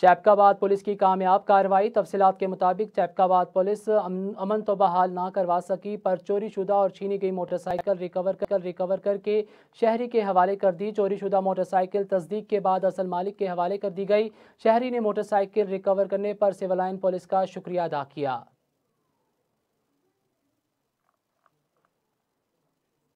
चैपकाबाद police की कामयाब कार्रवाई तफसीत के मुताबिक चैपकाबाद पुलिस अमन तो बहाल ना करवा सकी पर चोरी शुदा और छीनी गई मोटरसाइकिल रिकवर कर रिकवर करके शहरी के हवाले कर दी चोरी शुदा मोटरसाइकिल तस्दीक के बाद असल मालिक के हवाले कर दी गई शहरी ने मोटरसाइकिल रिकवर करने पर सिविल लाइन पुलिस का शुक्रिया अदा किया